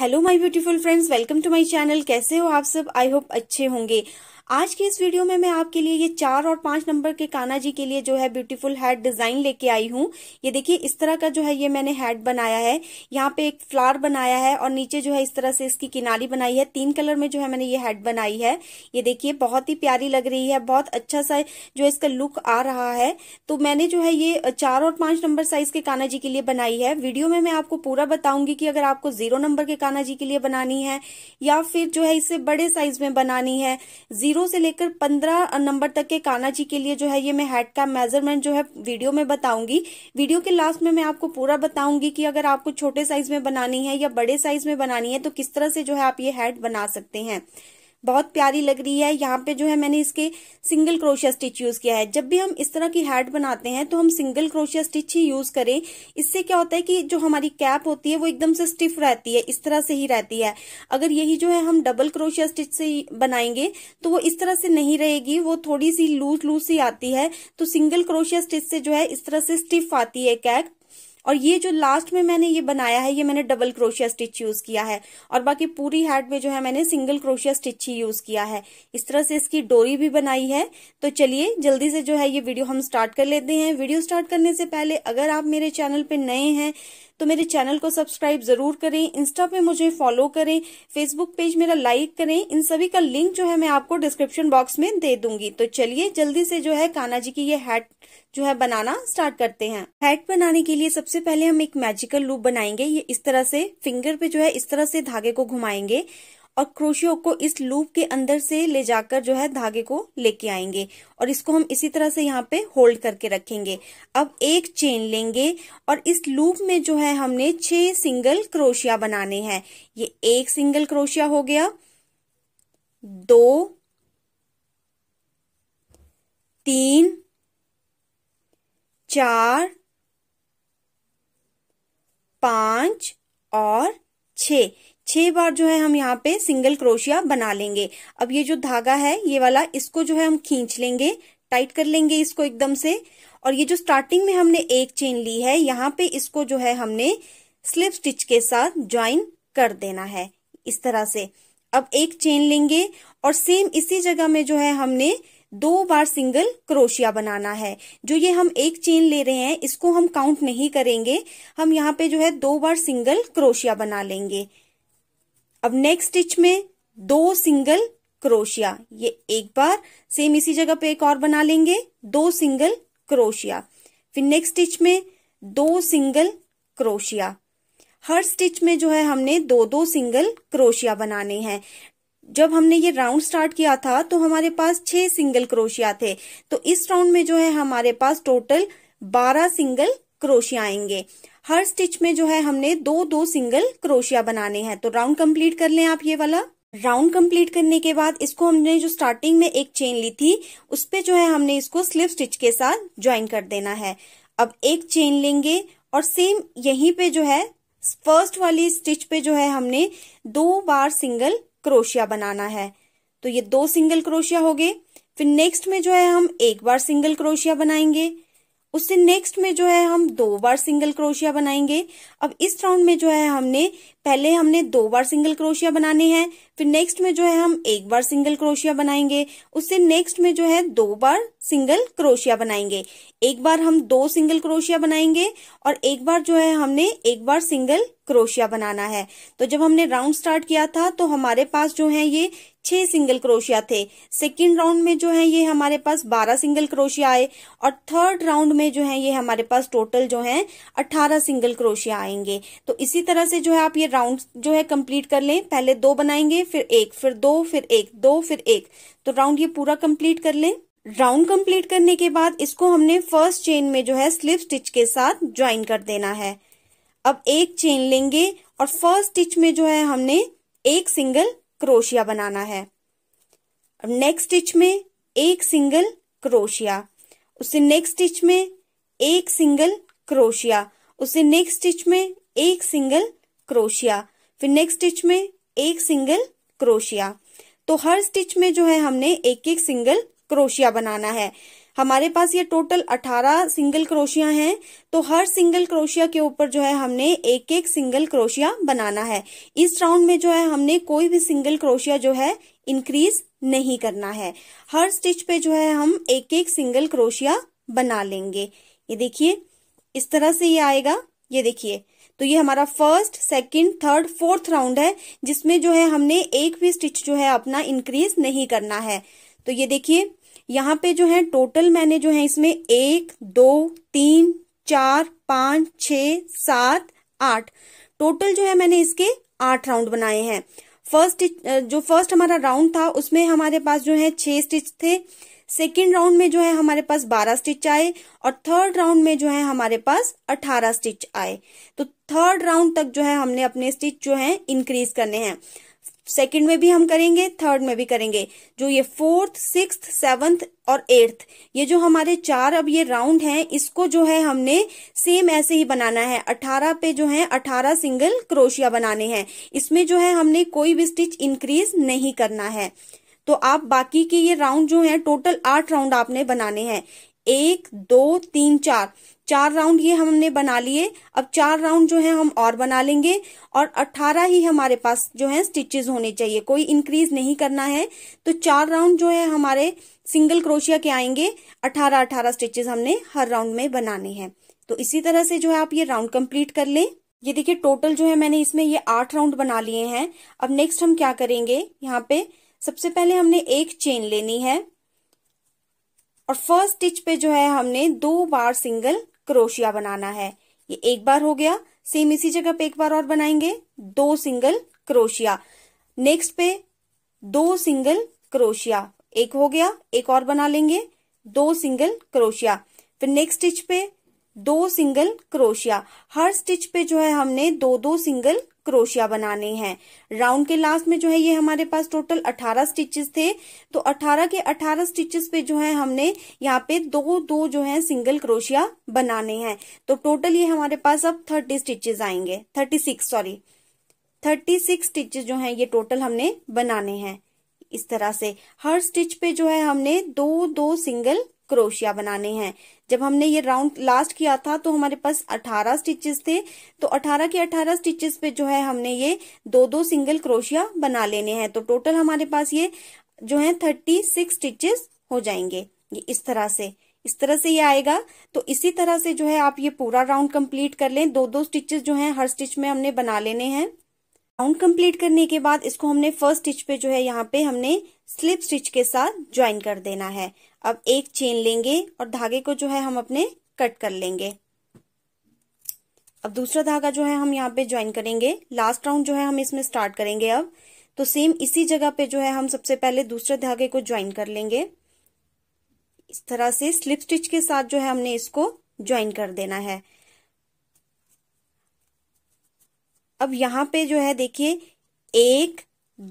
Hello my beautiful friends welcome to my channel कैसे हो आप सब आई होप अच्छे होंगे आज के इस वीडियो में मैं आपके लिए ये चार और पांच नंबर के काना जी के लिए जो है ब्यूटीफुल हेड डिजाइन लेके आई हूँ ये देखिए इस तरह का जो है ये मैंने हेड बनाया है यहाँ पे एक फ्लावर बनाया है और नीचे जो है इस तरह से इसकी किनारी बनाई है तीन कलर में जो है मैंने ये हेड बनाई है ये देखिए बहुत ही प्यारी लग रही है बहुत अच्छा सा जो इसका लुक आ रहा है तो मैंने जो है ये चार और पांच नंबर साइज के काना जी के लिए बनाई है वीडियो में मैं आपको पूरा बताऊंगी कि अगर आपको जीरो नंबर के काना जी के लिए बनानी है या फिर जो है इसे बड़े साइज में बनानी है जीरो जीरो से लेकर पंद्रह नंबर तक के काना जी के लिए जो है ये मैं हेड का मेजरमेंट जो है वीडियो में बताऊंगी वीडियो के लास्ट में मैं आपको पूरा बताऊंगी कि अगर आपको छोटे साइज में बनानी है या बड़े साइज में बनानी है तो किस तरह से जो है आप ये हेड बना सकते हैं बहुत प्यारी लग रही है यहाँ पे जो है मैंने इसके सिंगल क्रोशिया स्टिच यूज किया है जब भी हम इस तरह की हैट बनाते हैं तो हम सिंगल क्रोशिया स्टिच ही यूज करें इससे क्या होता है कि जो हमारी कैप होती है वो एकदम से स्टिफ रहती है इस तरह से ही रहती है अगर यही जो है हम डबल क्रोशिया स्टिच से बनाएंगे तो वो इस तरह से नहीं रहेगी वो थोड़ी सी लूज लूज सी आती है तो सिंगल क्रोशिया स्टिच से जो है इस तरह से स्टिफ आती है कैक और ये जो लास्ट में मैंने ये बनाया है ये मैंने डबल क्रोशिया स्टिच यूज किया है और बाकी पूरी हेड में जो है मैंने सिंगल क्रोशिया स्टिच ही यूज किया है इस तरह से इसकी डोरी भी बनाई है तो चलिए जल्दी से जो है ये वीडियो हम स्टार्ट कर लेते हैं वीडियो स्टार्ट करने से पहले अगर आप मेरे चैनल पे नए हैं तो मेरे चैनल को सब्सक्राइब जरूर करें इंस्टा पे मुझे फॉलो करें फेसबुक पेज मेरा लाइक करें इन सभी का लिंक जो है मैं आपको डिस्क्रिप्शन बॉक्स में दे दूंगी तो चलिए जल्दी से जो है कान्हा जी की ये हैट जो है बनाना स्टार्ट करते हैं हैट बनाने के लिए सबसे पहले हम एक मैजिकल लूप बनाएंगे ये इस तरह से फिंगर पे जो है इस तरह से धागे को घुमाएंगे और क्रोशियो को इस लूप के अंदर से ले जाकर जो है धागे को लेके आएंगे और इसको हम इसी तरह से यहाँ पे होल्ड करके रखेंगे अब एक चेन लेंगे और इस लूप में जो है हमने छह सिंगल क्रोशिया बनाने हैं ये एक सिंगल क्रोशिया हो गया दो तीन चार पांच और छ छह बार जो है हम यहाँ पे सिंगल क्रोशिया बना लेंगे अब ये जो धागा है ये वाला इसको जो है हम खींच लेंगे टाइट कर लेंगे इसको एकदम से और ये जो स्टार्टिंग में हमने एक चेन ली है यहाँ पे इसको जो है हमने स्लिप स्टिच के साथ ज्वाइन कर देना है इस तरह से अब एक चेन लेंगे और सेम इसी जगह में जो है हमने दो बार सिंगल क्रोशिया बनाना है जो ये हम एक चेन ले रहे हैं इसको हम काउंट नहीं करेंगे हम यहाँ पे जो है दो बार सिंगल क्रोशिया बना लेंगे अब नेक्स्ट स्टिच में दो सिंगल क्रोशिया ये एक बार सेम इसी जगह पे एक और बना लेंगे दो सिंगल क्रोशिया फिर नेक्स्ट स्टिच में दो सिंगल क्रोशिया हर स्टिच में जो है हमने दो दो सिंगल क्रोशिया बनाने हैं जब हमने ये राउंड स्टार्ट किया था तो हमारे पास छह सिंगल क्रोशिया थे तो इस राउंड में जो है हमारे पास टोटल बारह सिंगल क्रोशिया आएंगे हर स्टिच में जो है हमने दो दो सिंगल क्रोशिया बनाने हैं तो राउंड कंप्लीट कर लें आप ये वाला राउंड कंप्लीट करने के बाद इसको हमने जो स्टार्टिंग में एक चेन ली थी उस पर जो है हमने इसको स्लिप स्टिच के साथ ज्वाइन कर देना है अब एक चेन लेंगे और सेम यहीं पे जो है फर्स्ट वाली स्टिच पे जो है हमने दो बार सिंगल क्रोशिया बनाना है तो ये दो सिंगल क्रोशिया हो गए फिर नेक्स्ट में जो है हम एक बार सिंगल क्रोशिया बनाएंगे उससे नेक्स्ट में जो है हम दो बार सिंगल क्रोशिया बनाएंगे अब इस राउंड में जो है हमने पहले हमने दो बार सिंगल क्रोशिया बनाने हैं फिर नेक्स्ट में जो है हम एक बार सिंगल क्रोशिया बनाएंगे उससे नेक्स्ट में जो है दो बार सिंगल क्रोशिया बनाएंगे एक बार हम दो सिंगल क्रोशिया बनाएंगे और एक बार जो है हमने एक बार सिंगल क्रोशिया बनाना है तो जब हमने राउंड स्टार्ट किया था तो हमारे पास जो है ये छह सिंगल क्रोशिया थे सेकेंड राउंड में जो है ये हमारे पास बारह सिंगल क्रोशिया आए और थर्ड राउंड में जो है ये हमारे पास टोटल जो है अठारह सिंगल क्रोशिया आएंगे तो इसी तरह से जो है आप ये राउंड जो है कंप्लीट कर लें पहले दो बनाएंगे फिर एक फिर दो फिर एक दो फिर एक तो राउंड ये पूरा कंप्लीट कर लें राउंड कंप्लीट करने के बाद इसको हमने फर्स्ट चेन में जो है स्लिप स्टिच के साथ ज्वाइन कर देना है अब एक चेन लेंगे और फर्स्ट स्टिच में जो है हमने एक सिंगल क्रोशिया बनाना है अब नेक्स्ट स्टिच में एक सिंगल क्रोशिया उससे नेक्स्ट स्टिच में एक सिंगल क्रोशिया उससे नेक्स्ट स्टिच में एक सिंगल क्रोशिया फिर नेक्स्ट स्टिच में एक सिंगल क्रोशिया तो हर स्टिच में जो है हमने एक एक सिंगल क्रोशिया बनाना है हमारे पास ये टोटल 18 सिंगल क्रोशिया हैं तो हर सिंगल क्रोशिया के ऊपर जो है हमने एक एक सिंगल क्रोशिया बनाना है इस राउंड में जो है हमने कोई भी सिंगल क्रोशिया जो है इंक्रीज नहीं करना है हर स्टिच पे जो है हम एक एक सिंगल क्रोशिया बना लेंगे ये देखिए इस तरह से ये आएगा ये देखिए तो ये हमारा first second third fourth round है जिसमें जो है हमने एक भी स्टिच जो है अपना इंक्रीज नहीं करना है तो ये देखिए यहाँ पे जो है टोटल मैंने जो है इसमें एक दो तीन चार पांच छ सात आठ टोटल जो है मैंने इसके आठ राउंड बनाए हैं फर्स्ट जो फर्स्ट हमारा राउंड था उसमें हमारे पास जो है छह स्टिच थे सेकेंड राउंड में जो है हमारे पास बारह स्टिच आए और थर्ड राउंड में जो है हमारे पास अठारह स्टिच आए तो थर्ड राउंड तक जो है हमने अपने स्टिच जो है इंक्रीज करने हैं सेकेंड में भी हम करेंगे थर्ड में भी करेंगे जो ये फोर्थ सिक्स सेवन्थ और एट्थ ये जो हमारे चार अब ये राउंड हैं इसको जो है हमने सेम ऐसे ही बनाना है अठारह पे जो है अठारह सिंगल क्रोशिया बनाने हैं इसमें जो है हमने कोई भी स्टिच इंक्रीज नहीं करना है तो आप बाकी के ये राउंड जो है टोटल आठ राउंड आपने बनाने हैं एक दो तीन चार चार राउंड ये हमने बना लिए अब चार राउंड जो है हम और बना लेंगे और अट्ठारह ही हमारे पास जो है स्टिचेस होने चाहिए कोई इंक्रीज नहीं करना है तो चार राउंड जो है हमारे सिंगल क्रोशिया के आएंगे अठारह अठारह स्टिचेस हमने हर राउंड में बनाने हैं तो इसी तरह से जो है आप ये राउंड कंप्लीट कर लें ये देखिए टोटल जो है मैंने इसमें ये आठ राउंड बना लिए हैं अब नेक्स्ट हम क्या करेंगे यहाँ पे सबसे पहले हमने एक चेन लेनी है और फर्स्ट स्टिच पे जो है हमने दो बार सिंगल क्रोशिया बनाना है ये एक बार हो गया सेम इसी जगह पे एक बार और बनाएंगे दो सिंगल क्रोशिया नेक्स्ट पे दो सिंगल क्रोशिया एक हो गया एक और बना लेंगे दो सिंगल क्रोशिया फिर नेक्स्ट स्टिच पे दो सिंगल क्रोशिया हर स्टिच पे जो है हमने दो दो सिंगल क्रोशिया बनाने हैं राउंड के लास्ट में जो है ये हमारे पास टोटल 18 स्टिचेस थे तो 18 के 18 स्टिचेस पे जो है हमने यहाँ पे दो दो जो है सिंगल क्रोशिया बनाने हैं तो टोटल ये हमारे पास अब 30 स्टिचेस आएंगे 36 सॉरी 36 स्टिचेस जो है ये टोटल हमने बनाने हैं इस तरह से हर स्टिच पे जो है हमने दो दो सिंगल क्रोशिया बनाने हैं जब हमने ये राउंड लास्ट किया था तो हमारे पास 18 स्टिचेस थे तो 18 के 18 स्टिचेस पे जो है हमने ये दो दो सिंगल क्रोशिया बना लेने हैं तो टोटल हमारे पास ये जो है 36 स्टिचेस हो जाएंगे ये इस तरह से इस तरह से ये आएगा तो इसी तरह से जो है आप ये पूरा राउंड कंप्लीट कर लें दो दो स्टिचेस जो है हर स्टिच में हमने बना लेने हैं राउंड कंप्लीट करने के बाद इसको हमने फर्स्ट स्टिच पे जो है यहाँ पे हमने स्लिप स्टिच के साथ ज्वाइन कर देना है अब एक चेन लेंगे और धागे को जो है हम अपने कट कर लेंगे अब दूसरा धागा जो है हम यहाँ पे ज्वाइन करेंगे लास्ट राउंड जो है हम इसमें स्टार्ट करेंगे अब तो सेम इसी जगह पे जो है हम सबसे पहले दूसरे धागे को ज्वाइन कर लेंगे इस तरह से स्लिप स्टिच के साथ जो है हमने इसको ज्वाइन कर देना है अब यहां पे जो है देखिए एक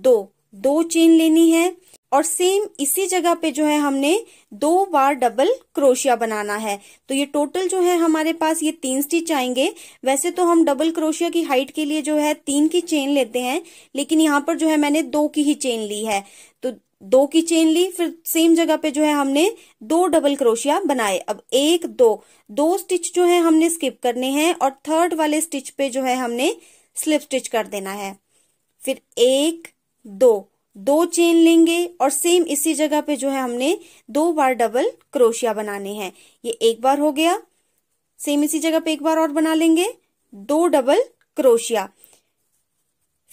दो दो चेन लेनी है और सेम इसी जगह पे जो है हमने दो बार डबल क्रोशिया बनाना है तो ये टोटल जो है हमारे पास ये तीन स्टिच आएंगे वैसे तो हम डबल क्रोशिया की हाइट के लिए जो है तीन की चेन लेते हैं लेकिन यहाँ पर जो है मैंने दो की ही चेन ली है तो दो की चेन ली फिर सेम जगह पे जो है हमने दो डबल क्रोशिया बनाए अब एक दो दो स्टिच जो है हमने स्किप करने हैं और थर्ड वाले स्टिच पे जो है हमने स्लिप स्टिच कर देना है फिर एक दो दो चेन लेंगे और सेम इसी जगह पे जो है हमने दो बार डबल क्रोशिया बनाने हैं ये एक बार हो गया सेम इसी जगह पे एक बार और बना लेंगे दो डबल क्रोशिया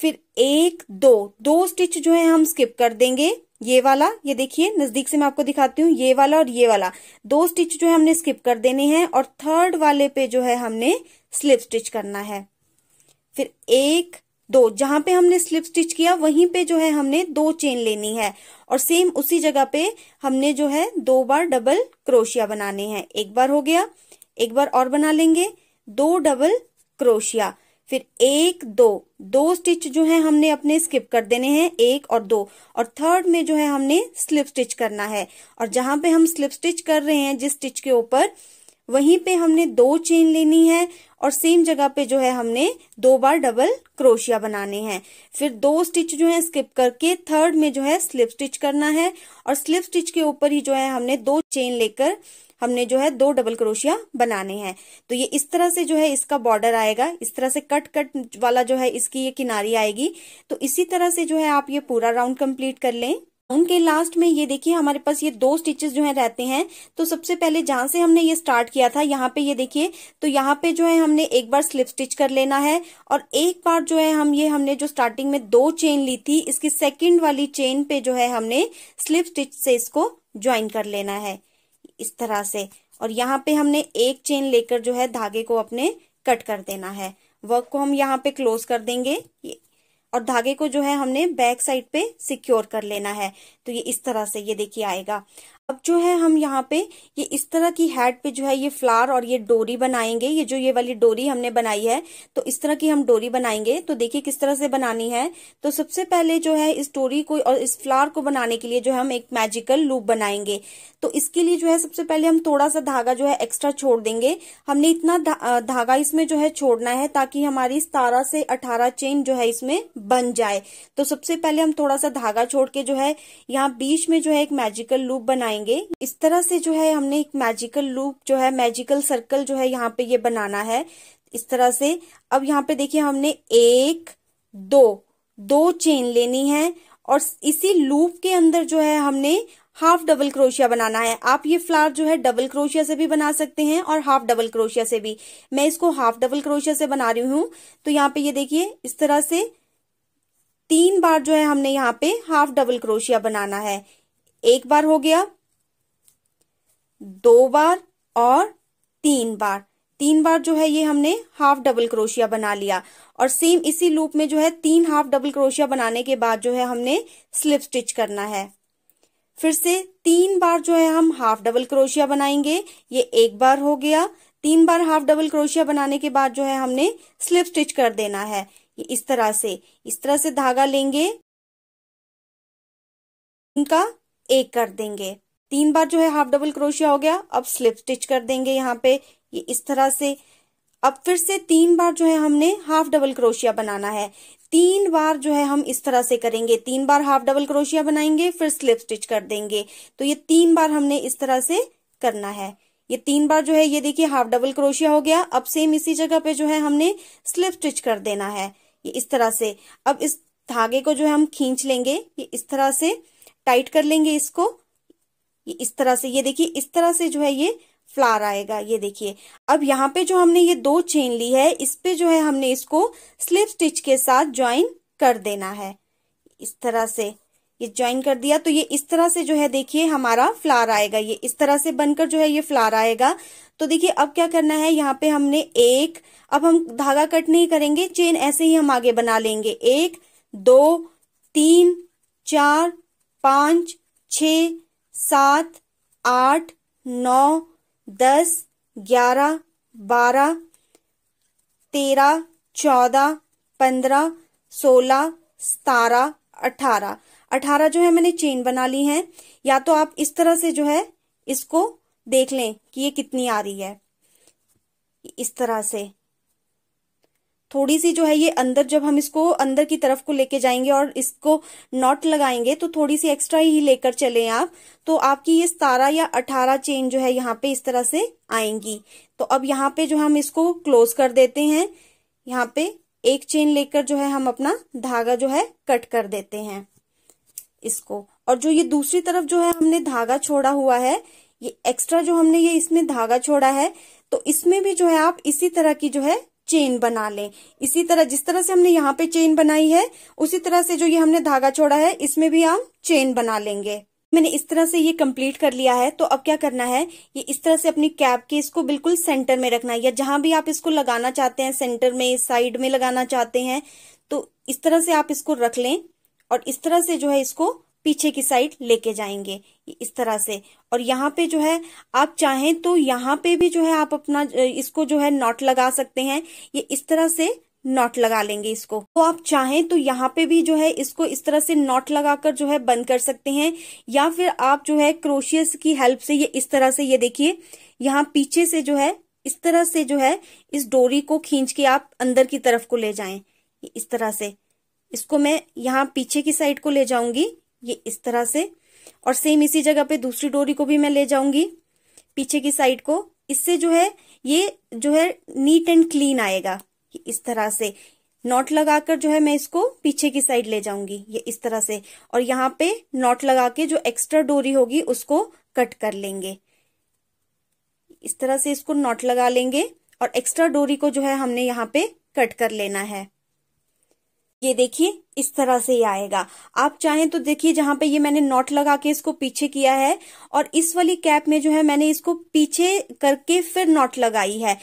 फिर एक दो दो स्टिच जो है हम स्किप कर देंगे ये वाला ये देखिए नजदीक से मैं आपको दिखाती हूँ ये वाला और ये वाला दो स्टिच जो है हमने स्किप कर देने हैं और थर्ड वाले पे जो है हमने स्लिप स्टिच करना है फिर एक दो जहां पे हमने स्लिप स्टिच किया वहीं पे जो है हमने दो चेन लेनी है और सेम उसी जगह पे हमने जो है दो बार डबल क्रोशिया बनाने हैं एक बार हो गया एक बार और बना लेंगे दो डबल क्रोशिया फिर एक दो दो स्टिच जो है हमने अपने स्किप कर देने हैं एक और दो और थर्ड में जो है हमने स्लिप स्टिच करना है और जहां पे हम स्लिप स्टिच कर रहे हैं जिस स्टिच के ऊपर वहीं पे हमने दो चेन लेनी है और सेम जगह पे जो है हमने दो बार डबल क्रोशिया बनाने हैं फिर दो स्टिच जो है स्किप करके थर्ड में जो है स्लिप स्टिच करना है और स्लिप स्टिच के ऊपर ही जो है हमने दो चेन लेकर हमने जो है दो डबल क्रोशिया बनाने हैं तो ये इस तरह से जो है इसका बॉर्डर आएगा इस तरह से कट कट वाला जो है इसकी ये किनारी आएगी तो इसी तरह से जो है आप ये पूरा राउंड कंप्लीट कर लें उनके लास्ट में ये देखिए हमारे पास ये दो स्टिचेस जो है रहते हैं तो सबसे पहले जहां से हमने ये स्टार्ट किया था यहाँ पे ये देखिए तो यहाँ पे जो है हमने एक बार स्लिप स्टिच कर लेना है और एक बार जो है हम ये हमने जो स्टार्टिंग में दो चेन ली थी इसकी सेकेंड वाली चेन पे जो है हमने स्लिप स्टिच से इसको ज्वाइन कर लेना है इस तरह से और यहाँ पे हमने एक चेन लेकर जो है धागे को अपने कट कर देना है वर्क को हम यहाँ पे क्लोज कर देंगे ये और धागे को जो है हमने बैक साइड पे सिक्योर कर लेना है तो ये इस तरह से ये देखिए आएगा अब जो है हम यहाँ पे ये इस तरह की हैड पे जो है ये फ्लावर और ये डोरी बनाएंगे ये जो ये वाली डोरी हमने बनाई है तो इस तरह की हम डोरी बनाएंगे तो देखिए किस तरह से बनानी है तो सबसे पहले जो है इस डोरी को और इस फ्लावर को बनाने के लिए जो है हम एक मैजिकल लूप बनाएंगे तो इसके लिए जो है सबसे पहले हम थोड़ा सा धागा जो है एक्स्ट्रा छोड़ देंगे हमने इतना धागा इसमें जो है छोड़ना है ताकि हमारी सतारह से अठारह चेन जो है इसमें बन जाए तो सबसे पहले हम थोड़ा सा धागा छोड़ के जो है यहाँ बीच में जो है एक मैजिकल लूप बनाएंगे बनाएंगे इस तरह से जो है हमने एक मैजिकल लूप जो है मैजिकल सर्कल जो है यहाँ पे ये बनाना है इस तरह से अब यहाँ पे देखिए हमने एक दो दो चेन लेनी है और इसी लूप के अंदर जो है हमने हाफ डबल क्रोशिया बनाना है आप ये फ्लावर जो है डबल क्रोशिया से भी बना सकते हैं और हाफ डबल क्रोशिया से भी मैं इसको हाफ डबल क्रोशिया से बना रही हूं तो यहाँ पे ये देखिए इस तरह से तीन बार जो है हमने यहाँ पे हाफ डबल क्रोशिया बनाना है एक बार हो गया दो बार और तीन बार तीन बार जो है ये हमने हाफ डबल क्रोशिया बना लिया और सेम इसी लूप में जो है तीन हाफ डबल क्रोशिया बनाने के बाद जो है हमने स्लिप स्टिच करना है फिर से तीन बार जो है हम हाफ डबल क्रोशिया बनाएंगे ये एक बार हो गया तीन बार हाफ डबल क्रोशिया बनाने के बाद जो है हमने स्लिप स्टिच कर देना है ये इस तरह से इस तरह से धागा लेंगे इनका एक कर देंगे तीन बार जो है हाफ डबल क्रोशिया हो गया अब स्लिप स्टिच कर देंगे यहाँ पे ये इस तरह से अब फिर से तीन बार जो है हमने हाफ डबल क्रोशिया बनाना है तीन बार जो है हम इस तरह से करेंगे तीन बार हाफ डबल क्रोशिया बनाएंगे फिर स्लिप स्टिच कर देंगे तो ये तीन बार हमने इस तरह से करना है ये तीन बार जो है ये देखिए हाफ डबल क्रोशिया हो गया अब सेम इसी जगह पे जो है हमने स्लिप स्टिच कर देना है ये इस तरह से अब इस धागे को जो है हम खींच लेंगे ये इस तरह से टाइट कर लेंगे इसको ये इस तरह से ये देखिए इस तरह से जो है ये फ्लावर आएगा ये देखिए अब यहाँ पे जो हमने ये दो चेन ली है इस पे जो है हमने इसको स्लिप स्टिच के साथ ज्वाइन कर देना है इस तरह से ये ज्वाइन कर दिया तो ये इस तरह से जो है देखिए हमारा फ्लावर आएगा ये इस तरह से बनकर जो है ये फ्लावर आएगा तो देखिए अब क्या करना है यहाँ पे हमने एक अब हम धागा कट नहीं करेंगे चेन ऐसे ही हम आगे बना लेंगे एक दो तीन चार पांच छ सात आठ नौ दस ग्यारह बारह तेरह चौदह पंद्रह सोलह सतारह अठारह अठारह जो है मैंने चेन बना ली है या तो आप इस तरह से जो है इसको देख लें कि ये कितनी आ रही है इस तरह से थोड़ी सी जो है ये अंदर जब हम इसको अंदर की तरफ को लेके जाएंगे और इसको नॉट लगाएंगे तो थोड़ी सी एक्स्ट्रा ही लेकर चले आप तो आपकी ये सतारह या अठारह चेन जो है यहाँ पे इस तरह से आएंगी तो अब यहाँ पे जो हम इसको क्लोज कर देते हैं यहाँ पे एक चेन लेकर जो है हम अपना धागा जो है कट कर देते हैं इसको और जो ये दूसरी तरफ जो है हमने धागा छोड़ा हुआ है ये एक्स्ट्रा जो हमने ये इसमें धागा छोड़ा है तो इसमें भी जो है आप इसी तरह की जो है चेन बना लें इसी तरह जिस तरह से हमने यहाँ पे चेन बनाई है उसी तरह से जो ये हमने धागा छोड़ा है इसमें भी हम चेन बना लेंगे मैंने इस तरह से ये कंप्लीट कर लिया है तो अब क्या करना है ये इस तरह से अपनी कैप के इसको बिल्कुल सेंटर में रखना है या जहां भी आप इसको लगाना चाहते हैं सेंटर में साइड में लगाना चाहते हैं तो इस तरह से आप इसको रख लें और इस तरह से जो है इसको पीछे की साइड लेके जाएंगे इस तरह से और यहाँ पे जो है आप चाहें तो यहाँ पे भी जो है आप अपना इसको जो है नॉट लगा सकते हैं ये इस तरह से नॉट लगा लेंगे इसको तो आप चाहें तो यहाँ पे भी जो है इसको इस तरह से नॉट लगाकर जो है बंद कर सकते हैं या फिर आप जो है क्रोशियस की हेल्प से ये इस तरह से ये देखिए यहाँ पीछे से जो है इस तरह से जो है इस डोरी को खींच के आप अंदर की तरफ को ले जाएं इस तरह से इसको मैं यहाँ पीछे की साइड को ले जाऊंगी ये इस तरह से और सेम इसी जगह पे दूसरी डोरी को भी मैं ले जाऊंगी पीछे की साइड को इससे जो है ये जो है नीट एंड क्लीन आएगा इस तरह से नॉट लगाकर जो है मैं इसको पीछे की साइड ले जाऊंगी ये इस तरह से और यहाँ पे नॉट लगा के जो एक्स्ट्रा डोरी होगी उसको कट कर लेंगे इस तरह से इसको नॉट लगा लेंगे और एक्स्ट्रा डोरी को जो है हमने यहाँ पे कट कर लेना है ये देखिए इस तरह से ही आएगा आप चाहें तो देखिए जहां पे ये मैंने नॉट लगा के इसको पीछे किया है और इस वाली कैप में जो है मैंने इसको पीछे करके फिर नॉट लगाई है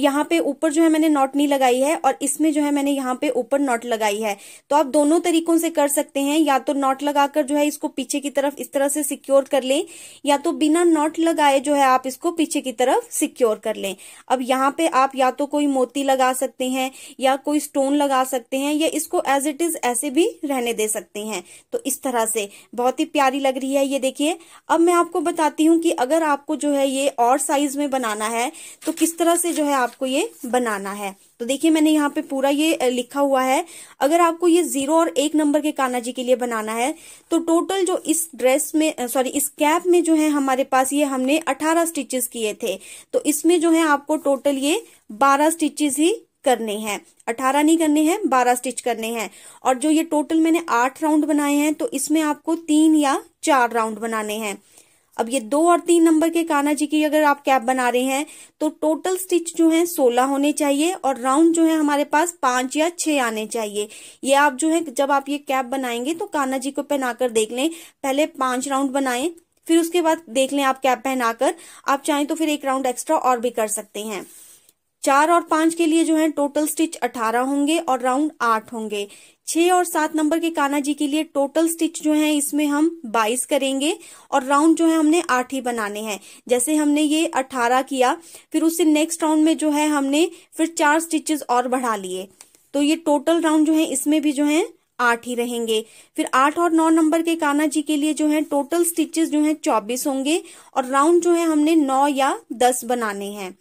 यहाँ पे ऊपर जो है मैंने नॉट नहीं लगाई है और इसमें जो है मैंने यहाँ पे ऊपर नॉट लगाई है तो आप दोनों तरीकों से कर सकते हैं या तो नॉट लगाकर जो है इसको पीछे की तरफ इस तरह से सिक्योर कर लें या तो बिना नॉट लगाए जो है आप इसको पीछे की तरफ सिक्योर कर लें अब यहाँ पे आप या तो कोई मोती लगा सकते हैं या कोई स्टोन लगा सकते हैं या इसको एज इट इज से भी रहने दे सकते हैं तो इस तरह से बहुत ही प्यारी लग रही है ये देखिए अब मैं आपको बताती हूँ कि अगर आपको जो है ये और साइज में बनाना है तो किस तरह से जो है आपको ये बनाना है तो देखिए मैंने यहाँ पे पूरा ये लिखा हुआ है अगर आपको ये जीरो और एक नंबर के काना जी के लिए बनाना है तो टोटल जो इस ड्रेस में सॉरी इस कैप में जो है हमारे पास ये हमने अठारह स्टिचेस किए थे तो इसमें जो है आपको टोटल ये बारह स्टिचेस ही करने हैं अठारह नहीं करने हैं बारह स्टिच करने हैं और जो ये टोटल मैंने आठ राउंड बनाए हैं तो इसमें आपको तीन या चार राउंड बनाने हैं अब ये दो और तीन नंबर के काना जी की अगर आप कैप बना रहे हैं तो टोटल स्टिच जो है सोलह होने चाहिए और राउंड जो है हमारे पास पांच या छह आने चाहिए ये आप जो है जब आप ये कैप बनाएंगे तो काना जी को पहनाकर देख लें पहले पांच राउंड बनाएं फिर उसके बाद देख लें आप कैप पहनाकर आप चाहें तो फिर एक राउंड एक्स्ट्रा और भी कर सकते हैं चार और पांच के लिए जो है टोटल स्टिच अठारह होंगे और राउंड आठ होंगे छह और सात नंबर के काना जी के लिए टोटल स्टिच जो है इसमें हम बाईस करेंगे और राउंड जो है हमने आठ ही बनाने हैं जैसे हमने ये अठारह किया फिर उससे नेक्स्ट राउंड में जो है हमने फिर चार स्टिचेस और बढ़ा लिए तो ये टोटल राउंड जो है इसमें भी जो है आठ ही रहेंगे फिर आठ और नौ नंबर के काना जी के लिए जो है टोटल स्टिचेस जो है चौबीस होंगे और राउंड जो है हमने नौ या दस बनाने हैं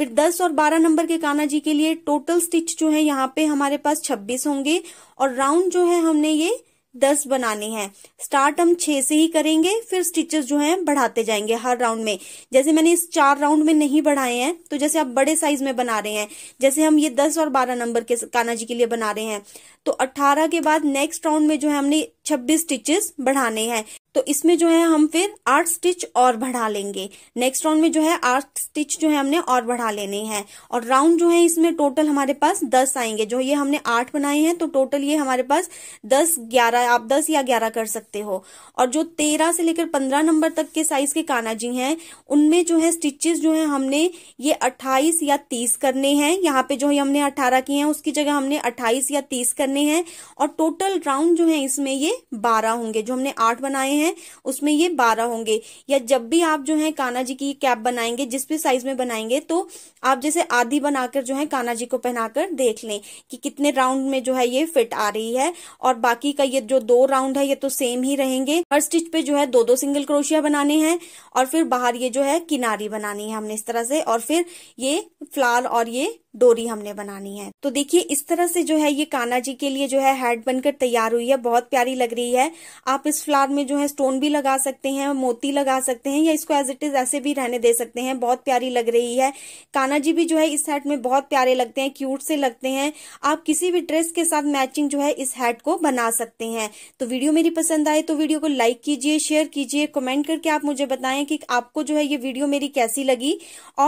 फिर दस और बारह नंबर के काना जी के लिए टोटल स्टिच जो है यहाँ पे हमारे पास छब्बीस होंगे और राउंड जो है हमने ये दस बनाने हैं स्टार्ट हम 6 से ही करेंगे फिर स्टिचेस जो है बढ़ाते जाएंगे हर राउंड में जैसे मैंने इस चार राउंड में नहीं बढ़ाए हैं तो जैसे आप बड़े साइज में बना रहे हैं जैसे हम ये दस और बारह नंबर के कानाजी जी के लिए बना रहे हैं तो अट्ठारह के बाद नेक्स्ट राउंड में जो है हमने 26 स्टिचेस बढ़ाने हैं तो इसमें जो है हम फिर आठ स्टिच और बढ़ा लेंगे नेक्स्ट राउंड में जो है आठ स्टिच जो है हमने और बढ़ा लेने हैं और राउंड जो है इसमें टोटल हमारे पास दस आएंगे जो ये हमने आठ बनाए हैं तो टोटल ये हमारे पास दस ग्यारह आप दस या ग्यारह कर सकते हो और जो तेरह से लेकर पंद्रह नंबर तक के साइज के काना जी हैं उनमें जो है स्टिचेस जो है हमने ये अट्ठाईस या तीस करने हैं यहाँ पे जो है हमने अट्ठारह किए हैं उसकी जगह हमने अट्ठाईस या तीस करने हैं और टोटल राउंड जो है इसमें ये बारह होंगे जो हमने आठ बनाए हैं उसमें ये बारह होंगे या जब भी आप जो है काना जी की कैप बनाएंगे जिस भी साइज में बनाएंगे तो आप जैसे आधी बनाकर जो है काना जी को पहनाकर देख लें कि कितने राउंड में जो है ये फिट आ रही है और बाकी का ये जो दो राउंड है ये तो सेम ही रहेंगे हर स्टिच पे जो है दो दो सिंगल क्रोशिया बनाने हैं और फिर बाहर ये जो है किनारी बनानी है हमने इस तरह से और फिर ये फ्लावर और ये डोरी हमने बनानी है तो देखिए इस तरह से जो है ये काना जी के लिए जो है हेड बनकर तैयार हुई है बहुत प्यारी लग रही है आप इस फ्लावर में जो है स्टोन भी लगा सकते हैं मोती लगा सकते हैं या इसको एज इट इज ऐसे भी रहने दे सकते हैं बहुत प्यारी लग रही है काना जी भी जो है इस हेड में बहुत प्यारे लगते हैं क्यूट से लगते हैं आप किसी भी ड्रेस के साथ मैचिंग जो है इस हेड को बना सकते हैं तो वीडियो मेरी पसंद आए तो वीडियो को लाइक कीजिए शेयर कीजिए कमेंट करके आप मुझे बताएं कि आपको जो है ये वीडियो मेरी कैसी लगी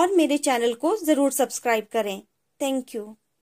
और मेरे चैनल को जरूर सब्सक्राइब करें Thank you.